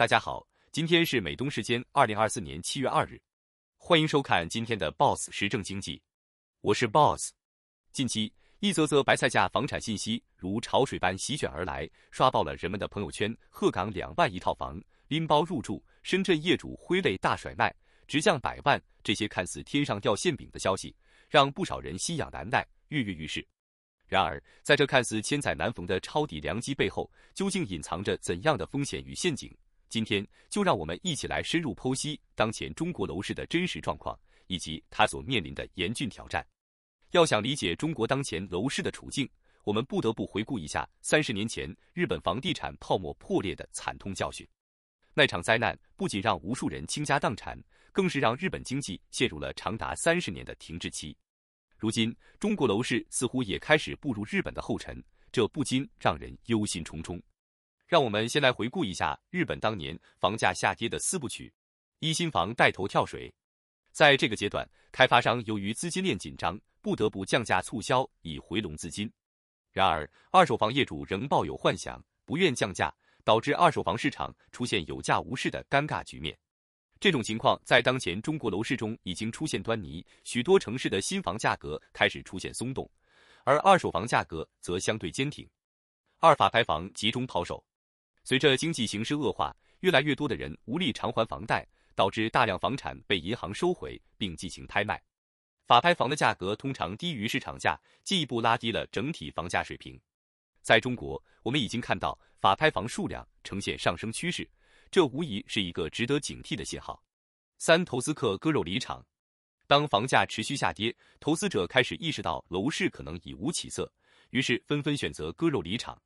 大家好，今天是美东时间二零二四年七月二日，欢迎收看今天的 BOSS 时政经济，我是 BOSS。近期一则则白菜价房产信息如潮水般席卷而来，刷爆了人们的朋友圈。鹤岗两万一套房，拎包入住；深圳业主挥泪大甩卖，直降百万。这些看似天上掉馅饼的消息，让不少人心痒难耐，跃跃欲试。然而，在这看似千载难逢的抄底良机背后，究竟隐藏着怎样的风险与陷阱？今天就让我们一起来深入剖析当前中国楼市的真实状况，以及它所面临的严峻挑战。要想理解中国当前楼市的处境，我们不得不回顾一下三十年前日本房地产泡沫破裂的惨痛教训。那场灾难不仅让无数人倾家荡产，更是让日本经济陷入了长达三十年的停滞期。如今，中国楼市似乎也开始步入日本的后尘，这不禁让人忧心忡忡。让我们先来回顾一下日本当年房价下跌的四部曲：一新房带头跳水，在这个阶段，开发商由于资金链紧张，不得不降价促销以回笼资金。然而，二手房业主仍抱有幻想，不愿降价，导致二手房市场出现有价无市的尴尬局面。这种情况在当前中国楼市中已经出现端倪，许多城市的新房价格开始出现松动，而二手房价格则相对坚挺。二法拍房集中抛售。随着经济形势恶化，越来越多的人无力偿还房贷，导致大量房产被银行收回并进行拍卖。法拍房的价格通常低于市场价，进一步拉低了整体房价水平。在中国，我们已经看到法拍房数量呈现上升趋势，这无疑是一个值得警惕的信号。三、投资客割肉离场。当房价持续下跌，投资者开始意识到楼市可能已无起色，于是纷纷选择割肉离场。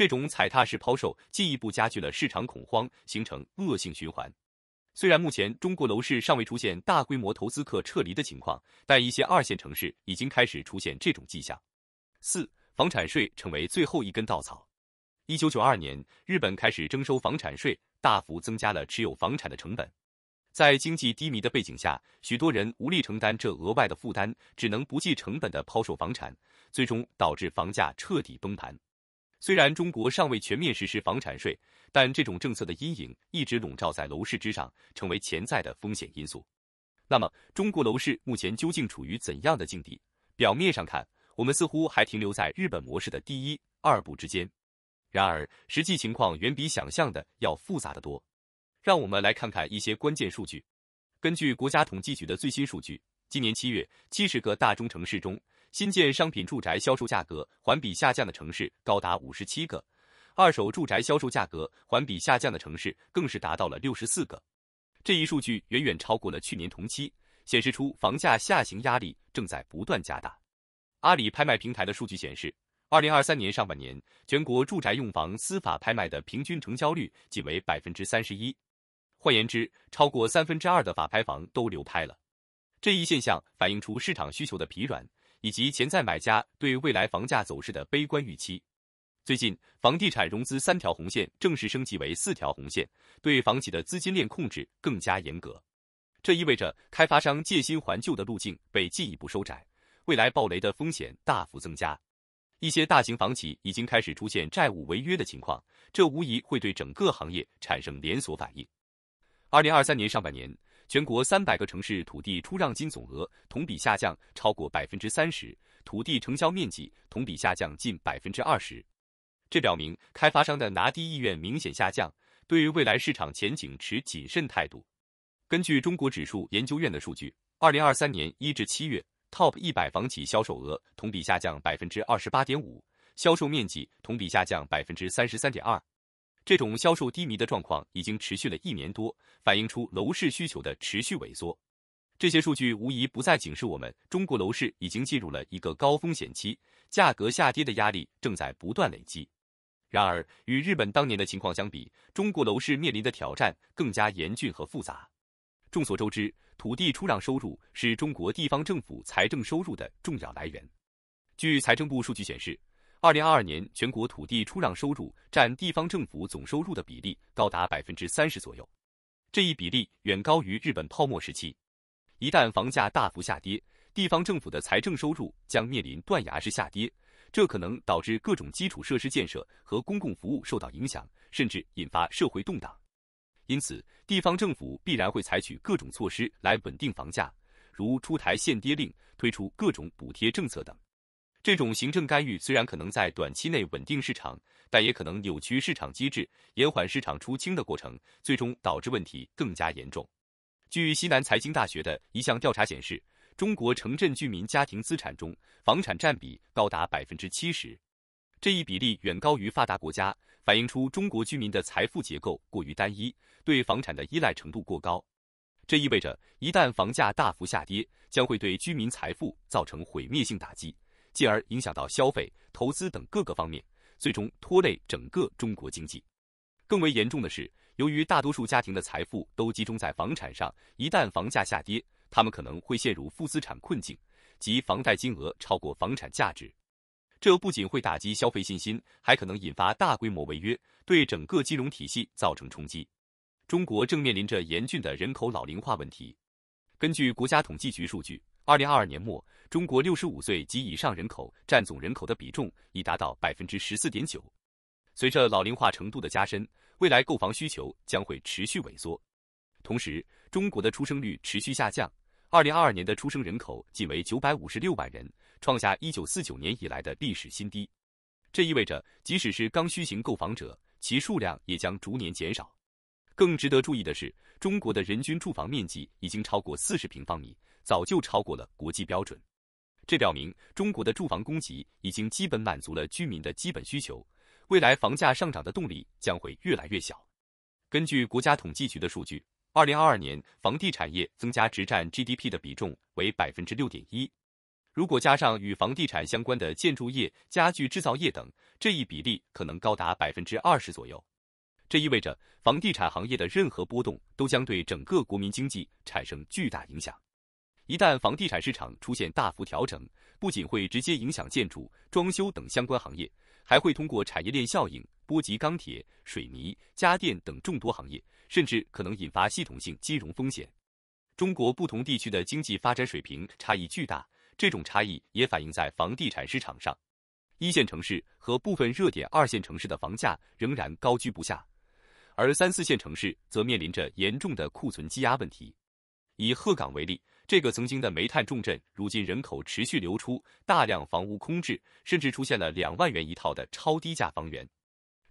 这种踩踏式抛售进一步加剧了市场恐慌，形成恶性循环。虽然目前中国楼市尚未出现大规模投资客撤离的情况，但一些二线城市已经开始出现这种迹象。四、房产税成为最后一根稻草。一九九二年，日本开始征收房产税，大幅增加了持有房产的成本。在经济低迷的背景下，许多人无力承担这额外的负担，只能不计成本的抛售房产，最终导致房价彻底崩盘。虽然中国尚未全面实施房产税，但这种政策的阴影一直笼罩在楼市之上，成为潜在的风险因素。那么，中国楼市目前究竟处于怎样的境地？表面上看，我们似乎还停留在日本模式的第一、二步之间。然而，实际情况远比想象的要复杂得多。让我们来看看一些关键数据。根据国家统计局的最新数据，今年七月，七十个大中城市中，新建商品住宅销售价格环比下降的城市高达五十七个，二手住宅销售价格环比下降的城市更是达到了六十四个。这一数据远远超过了去年同期，显示出房价下行压力正在不断加大。阿里拍卖平台的数据显示，二零二三年上半年，全国住宅用房司法拍卖的平均成交率仅为百分之三十一，换言之，超过三分之二的法拍房都流拍了。这一现象反映出市场需求的疲软。以及潜在买家对未来房价走势的悲观预期。最近，房地产融资三条红线正式升级为四条红线，对房企的资金链控制更加严格。这意味着开发商借新还旧的路径被进一步收窄，未来暴雷的风险大幅增加。一些大型房企已经开始出现债务违约的情况，这无疑会对整个行业产生连锁反应。二零二三年上半年。全国三百个城市土地出让金总额同比下降超过百分之三十，土地成交面积同比下降近百分之二十。这表明开发商的拿地意愿明显下降，对于未来市场前景持谨慎态度。根据中国指数研究院的数据，二零二三年一至七月，TOP 一百房企销售额同比下降百分之二十八点五，销售面积同比下降百分之三十三点二。这种销售低迷的状况已经持续了一年多，反映出楼市需求的持续萎缩。这些数据无疑不再警示我们，中国楼市已经进入了一个高风险期，价格下跌的压力正在不断累积。然而，与日本当年的情况相比，中国楼市面临的挑战更加严峻和复杂。众所周知，土地出让收入是中国地方政府财政收入的重要来源。据财政部数据显示，二零二二年，全国土地出让收入占地方政府总收入的比例高达百分之三十左右，这一比例远高于日本泡沫时期。一旦房价大幅下跌，地方政府的财政收入将面临断崖式下跌，这可能导致各种基础设施建设和公共服务受到影响，甚至引发社会动荡。因此，地方政府必然会采取各种措施来稳定房价，如出台限跌令、推出各种补贴政策等。这种行政干预虽然可能在短期内稳定市场，但也可能扭曲市场机制，延缓市场出清的过程，最终导致问题更加严重。据西南财经大学的一项调查显示，中国城镇居民家庭资产中房产占比高达百分之七十，这一比例远高于发达国家，反映出中国居民的财富结构过于单一，对房产的依赖程度过高。这意味着一旦房价大幅下跌，将会对居民财富造成毁灭性打击。进而影响到消费、投资等各个方面，最终拖累整个中国经济。更为严重的是，由于大多数家庭的财富都集中在房产上，一旦房价下跌，他们可能会陷入负资产困境，即房贷金额超过房产价值。这不仅会打击消费信心，还可能引发大规模违约，对整个金融体系造成冲击。中国正面临着严峻的人口老龄化问题，根据国家统计局数据。二零二二年末，中国六十五岁及以上人口占总人口的比重已达到百分之十四点九。随着老龄化程度的加深，未来购房需求将会持续萎缩。同时，中国的出生率持续下降，二零二二年的出生人口仅为九百五十六万人，创下一九四九年以来的历史新低。这意味着，即使是刚需型购房者，其数量也将逐年减少。更值得注意的是，中国的人均住房面积已经超过四十平方米。早就超过了国际标准，这表明中国的住房供给已经基本满足了居民的基本需求，未来房价上涨的动力将会越来越小。根据国家统计局的数据，二零二二年房地产业增加值占 GDP 的比重为百分之六点一，如果加上与房地产相关的建筑业、家具制造业等，这一比例可能高达百分之二十左右。这意味着房地产行业的任何波动都将对整个国民经济产生巨大影响。一旦房地产市场出现大幅调整，不仅会直接影响建筑、装修等相关行业，还会通过产业链效应波及钢铁、水泥、家电等众多行业，甚至可能引发系统性金融风险。中国不同地区的经济发展水平差异巨大，这种差异也反映在房地产市场上。一线城市和部分热点二线城市的房价仍然高居不下，而三四线城市则面临着严重的库存积压问题。以鹤岗为例。这个曾经的煤炭重镇，如今人口持续流出，大量房屋空置，甚至出现了两万元一套的超低价房源。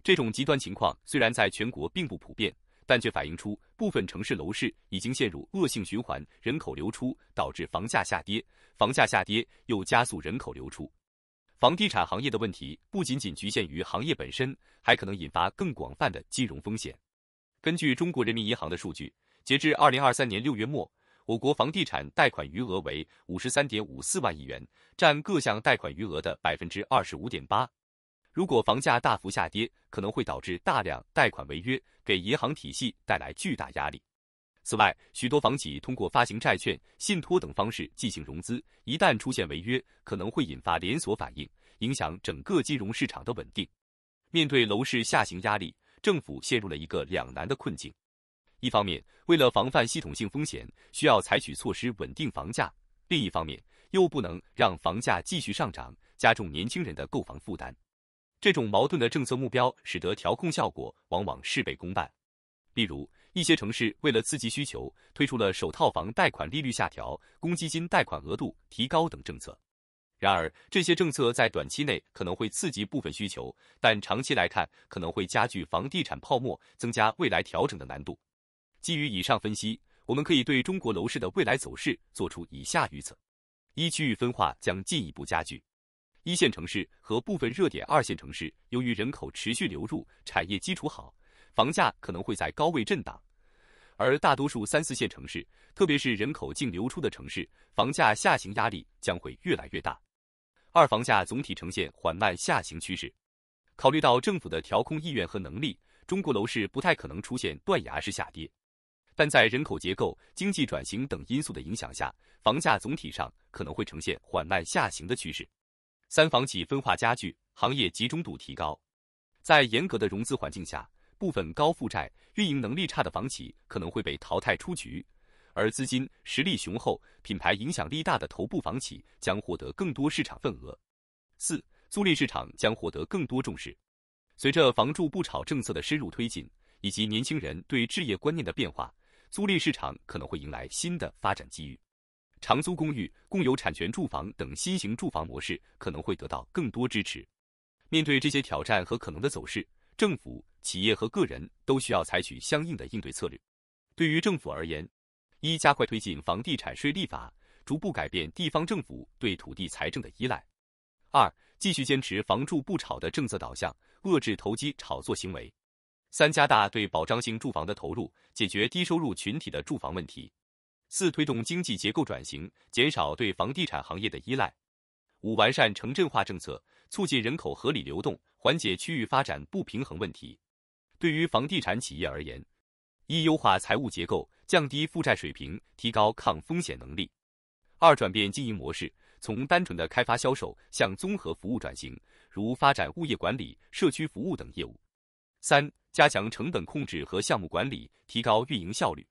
这种极端情况虽然在全国并不普遍，但却反映出部分城市楼市已经陷入恶性循环：人口流出导致房价下跌，房价下跌又加速人口流出。房地产行业的问题不仅仅局限于行业本身，还可能引发更广泛的金融风险。根据中国人民银行的数据，截至二零二三年六月末。我国房地产贷款余额为五十三点五四万亿元，占各项贷款余额的百分之二十五点八。如果房价大幅下跌，可能会导致大量贷款违约，给银行体系带来巨大压力。此外，许多房企通过发行债券、信托等方式进行融资，一旦出现违约，可能会引发连锁反应，影响整个金融市场的稳定。面对楼市下行压力，政府陷入了一个两难的困境。一方面，为了防范系统性风险，需要采取措施稳定房价；另一方面，又不能让房价继续上涨，加重年轻人的购房负担。这种矛盾的政策目标，使得调控效果往往事倍功半。例如，一些城市为了刺激需求，推出了首套房贷款利率下调、公积金贷款额度提高等政策。然而，这些政策在短期内可能会刺激部分需求，但长期来看，可能会加剧房地产泡沫，增加未来调整的难度。基于以上分析，我们可以对中国楼市的未来走势做出以下预测：一、区域分化将进一步加剧。一线城市和部分热点二线城市，由于人口持续流入、产业基础好，房价可能会在高位震荡；而大多数三四线城市，特别是人口净流出的城市，房价下行压力将会越来越大。二、房价总体呈现缓慢下行趋势。考虑到政府的调控意愿和能力，中国楼市不太可能出现断崖式下跌。但在人口结构、经济转型等因素的影响下，房价总体上可能会呈现缓慢下行的趋势。三、房企分化加剧，行业集中度提高。在严格的融资环境下，部分高负债、运营能力差的房企可能会被淘汰出局，而资金实力雄厚、品牌影响力大的头部房企将获得更多市场份额。四、租赁市场将获得更多重视。随着“房住不炒”政策的深入推进，以及年轻人对置业观念的变化，租赁市场可能会迎来新的发展机遇，长租公寓、共有产权住房等新型住房模式可能会得到更多支持。面对这些挑战和可能的走势，政府、企业和个人都需要采取相应的应对策略。对于政府而言，一加快推进房地产税立法，逐步改变地方政府对土地财政的依赖；二继续坚持“房住不炒”的政策导向，遏制投机炒作行为。三加大对保障性住房的投入，解决低收入群体的住房问题。四推动经济结构转型，减少对房地产行业的依赖。五完善城镇化政策，促进人口合理流动，缓解区域发展不平衡问题。对于房地产企业而言，一优化财务结构，降低负债水平，提高抗风险能力。二转变经营模式，从单纯的开发销售向综合服务转型，如发展物业管理、社区服务等业务。三、加强成本控制和项目管理，提高运营效率。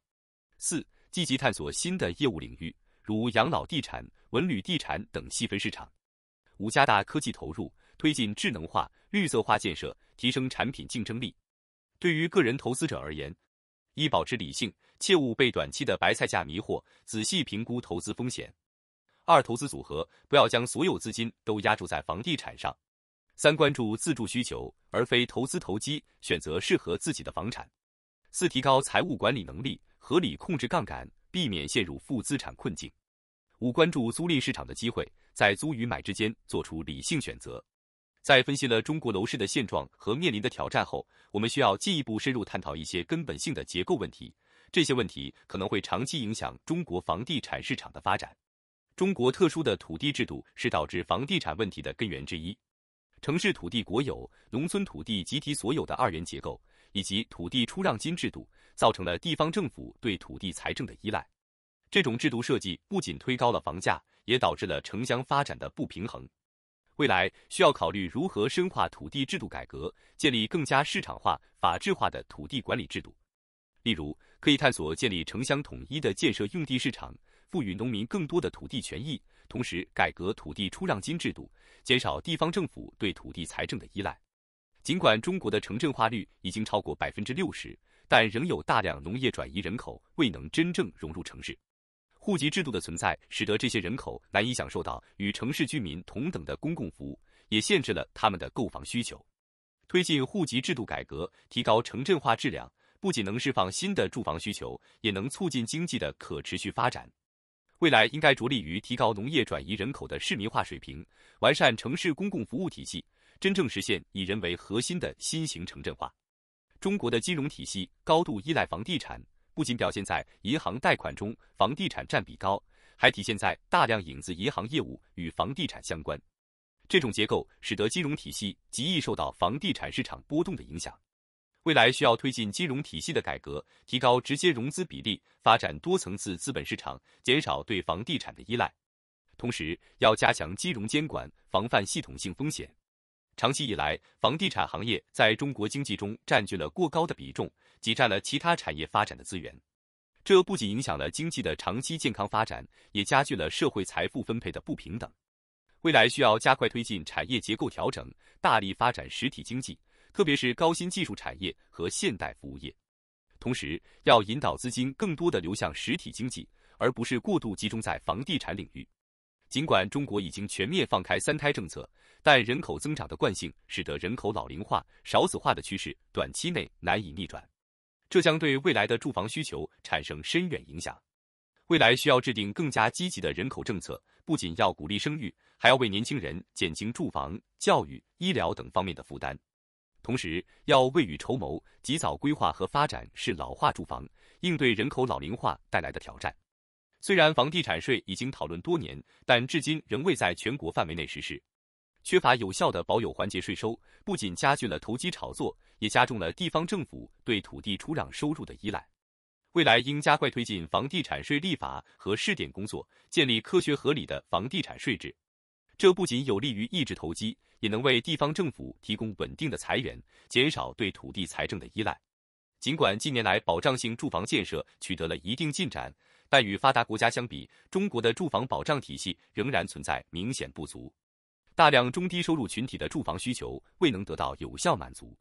四、积极探索新的业务领域，如养老地产、文旅地产等细分市场。五、加大科技投入，推进智能化、绿色化建设，提升产品竞争力。对于个人投资者而言，一、保持理性，切勿被短期的白菜价迷惑，仔细评估投资风险。二、投资组合不要将所有资金都压注在房地产上。三、关注自住需求而非投资投机，选择适合自己的房产。四、提高财务管理能力，合理控制杠杆，避免陷入负资产困境。五、关注租赁市场的机会，在租与买之间做出理性选择。在分析了中国楼市的现状和面临的挑战后，我们需要进一步深入探讨一些根本性的结构问题。这些问题可能会长期影响中国房地产市场的发展。中国特殊的土地制度是导致房地产问题的根源之一。城市土地国有，农村土地集体所有的二元结构，以及土地出让金制度，造成了地方政府对土地财政的依赖。这种制度设计不仅推高了房价，也导致了城乡发展的不平衡。未来需要考虑如何深化土地制度改革，建立更加市场化、法治化的土地管理制度。例如，可以探索建立城乡统一的建设用地市场。赋予农民更多的土地权益，同时改革土地出让金制度，减少地方政府对土地财政的依赖。尽管中国的城镇化率已经超过百分之六十，但仍有大量农业转移人口未能真正融入城市。户籍制度的存在，使得这些人口难以享受到与城市居民同等的公共服务，也限制了他们的购房需求。推进户籍制度改革，提高城镇化质量，不仅能释放新的住房需求，也能促进经济的可持续发展。未来应该着力于提高农业转移人口的市民化水平，完善城市公共服务体系，真正实现以人为核心的新型城镇化。中国的金融体系高度依赖房地产，不仅表现在银行贷款中房地产占比高，还体现在大量影子银行业务与房地产相关。这种结构使得金融体系极易受到房地产市场波动的影响。未来需要推进金融体系的改革，提高直接融资比例，发展多层次资本市场，减少对房地产的依赖。同时，要加强金融监管，防范系统性风险。长期以来，房地产行业在中国经济中占据了过高的比重，挤占了其他产业发展的资源。这不仅影响了经济的长期健康发展，也加剧了社会财富分配的不平等。未来需要加快推进产业结构调整，大力发展实体经济。特别是高新技术产业和现代服务业，同时要引导资金更多的流向实体经济，而不是过度集中在房地产领域。尽管中国已经全面放开三胎政策，但人口增长的惯性使得人口老龄化、少子化的趋势短期内难以逆转，这将对未来的住房需求产生深远影响。未来需要制定更加积极的人口政策，不仅要鼓励生育，还要为年轻人减轻住房、教育、医疗等方面的负担。同时，要未雨绸缪，及早规划和发展是老化住房，应对人口老龄化带来的挑战。虽然房地产税已经讨论多年，但至今仍未在全国范围内实施，缺乏有效的保有环节税收，不仅加剧了投机炒作，也加重了地方政府对土地出让收入的依赖。未来应加快推进房地产税立法和试点工作，建立科学合理的房地产税制。这不仅有利于抑制投机。也能为地方政府提供稳定的财源，减少对土地财政的依赖。尽管近年来保障性住房建设取得了一定进展，但与发达国家相比，中国的住房保障体系仍然存在明显不足，大量中低收入群体的住房需求未能得到有效满足。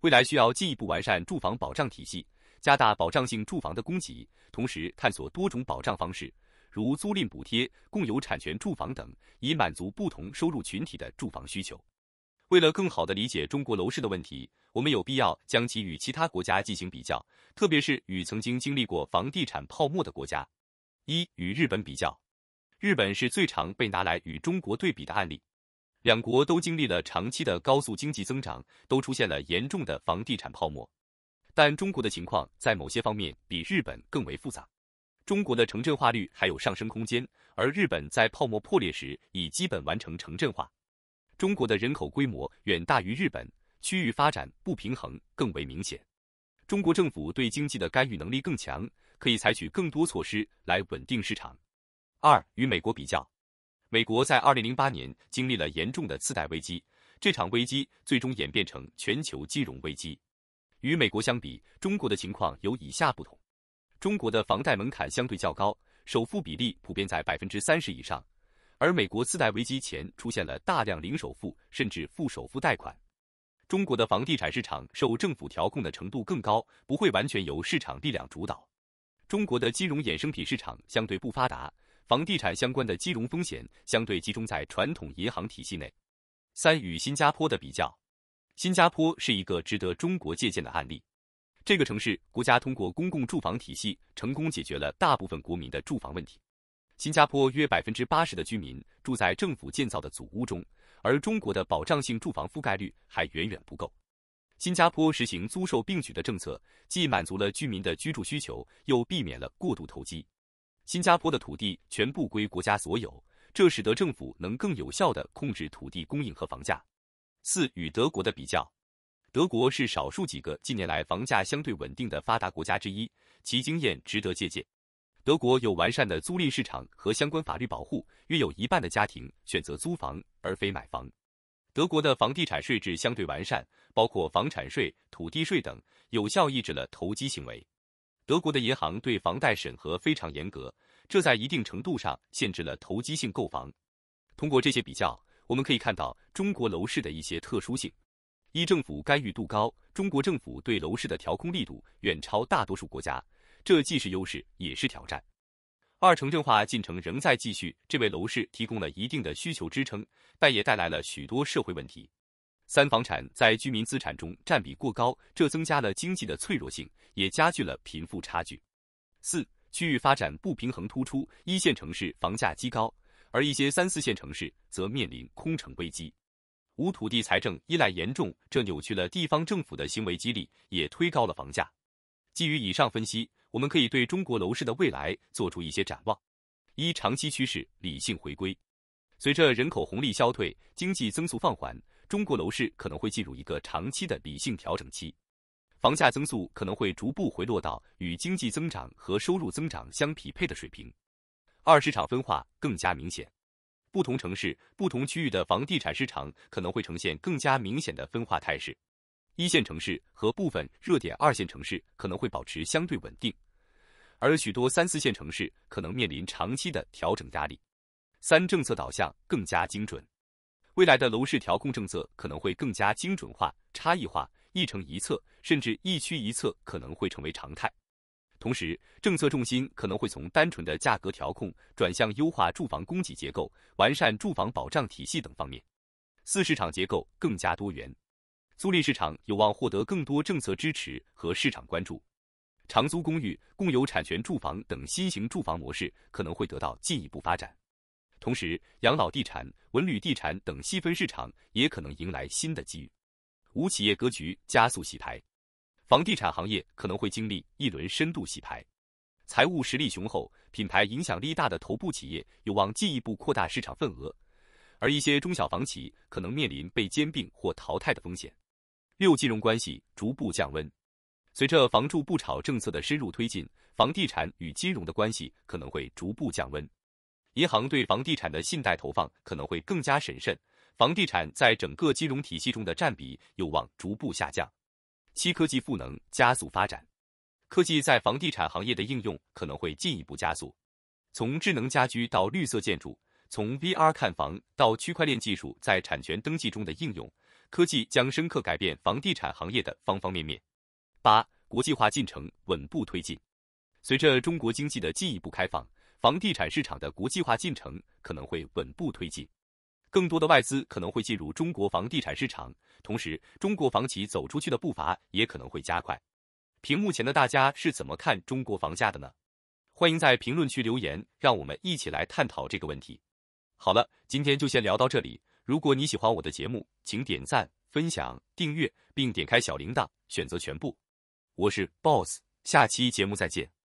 未来需要进一步完善住房保障体系，加大保障性住房的供给，同时探索多种保障方式。如租赁补贴、共有产权住房等，以满足不同收入群体的住房需求。为了更好地理解中国楼市的问题，我们有必要将其与其他国家进行比较，特别是与曾经经历过房地产泡沫的国家。一、与日本比较，日本是最常被拿来与中国对比的案例。两国都经历了长期的高速经济增长，都出现了严重的房地产泡沫，但中国的情况在某些方面比日本更为复杂。中国的城镇化率还有上升空间，而日本在泡沫破裂时已基本完成城镇化。中国的人口规模远大于日本，区域发展不平衡更为明显。中国政府对经济的干预能力更强，可以采取更多措施来稳定市场。二与美国比较，美国在二零零八年经历了严重的次贷危机，这场危机最终演变成全球金融危机。与美国相比，中国的情况有以下不同。中国的房贷门槛相对较高，首付比例普遍在百分之三十以上，而美国次贷危机前出现了大量零首付甚至负首付贷款。中国的房地产市场受政府调控的程度更高，不会完全由市场力量主导。中国的金融衍生品市场相对不发达，房地产相关的金融风险相对集中在传统银行体系内。三与新加坡的比较，新加坡是一个值得中国借鉴的案例。这个城市，国家通过公共住房体系成功解决了大部分国民的住房问题。新加坡约百分之八十的居民住在政府建造的祖屋中，而中国的保障性住房覆盖率还远远不够。新加坡实行租售并举的政策，既满足了居民的居住需求，又避免了过度投机。新加坡的土地全部归国家所有，这使得政府能更有效地控制土地供应和房价。四与德国的比较。德国是少数几个近年来房价相对稳定的发达国家之一，其经验值得借鉴。德国有完善的租赁市场和相关法律保护，约有一半的家庭选择租房而非买房。德国的房地产税制相对完善，包括房产税、土地税等，有效抑制了投机行为。德国的银行对房贷审核非常严格，这在一定程度上限制了投机性购房。通过这些比较，我们可以看到中国楼市的一些特殊性。一、政府干预度高，中国政府对楼市的调控力度远超大多数国家，这既是优势也是挑战。二、城镇化进程仍在继续，这为楼市提供了一定的需求支撑，但也带来了许多社会问题。三、房产在居民资产中占比过高，这增加了经济的脆弱性，也加剧了贫富差距。四、区域发展不平衡突出，一线城市房价极高，而一些三四线城市则面临空城危机。无土地财政依赖严重，这扭曲了地方政府的行为激励，也推高了房价。基于以上分析，我们可以对中国楼市的未来做出一些展望：一、长期趋势理性回归。随着人口红利消退、经济增速放缓，中国楼市可能会进入一个长期的理性调整期，房价增速可能会逐步回落到与经济增长和收入增长相匹配的水平。二、市场分化更加明显。不同城市、不同区域的房地产市场可能会呈现更加明显的分化态势。一线城市和部分热点二线城市可能会保持相对稳定，而许多三四线城市可能面临长期的调整压力。三、政策导向更加精准，未来的楼市调控政策可能会更加精准化、差异化，一城一策，甚至一区一策可能会成为常态。同时，政策重心可能会从单纯的价格调控转向优化住房供给结构、完善住房保障体系等方面。四市场结构更加多元，租赁市场有望获得更多政策支持和市场关注，长租公寓、共有产权住房等新型住房模式可能会得到进一步发展。同时，养老地产、文旅地产等细分市场也可能迎来新的机遇。五企业格局加速洗牌。房地产行业可能会经历一轮深度洗牌，财务实力雄厚、品牌影响力大的头部企业有望进一步扩大市场份额，而一些中小房企可能面临被兼并或淘汰的风险。六、金融关系逐步降温。随着“房住不炒”政策的深入推进，房地产与金融的关系可能会逐步降温，银行对房地产的信贷投放可能会更加审慎，房地产在整个金融体系中的占比有望逐步下降。七、科技赋能，加速发展。科技在房地产行业的应用可能会进一步加速。从智能家居到绿色建筑，从 VR 看房到区块链技术在产权登记中的应用，科技将深刻改变房地产行业的方方面面。八、国际化进程稳步推进。随着中国经济的进一步开放，房地产市场的国际化进程可能会稳步推进。更多的外资可能会进入中国房地产市场，同时中国房企走出去的步伐也可能会加快。屏幕前的大家是怎么看中国房价的呢？欢迎在评论区留言，让我们一起来探讨这个问题。好了，今天就先聊到这里。如果你喜欢我的节目，请点赞、分享、订阅，并点开小铃铛，选择全部。我是 Boss，下期节目再见。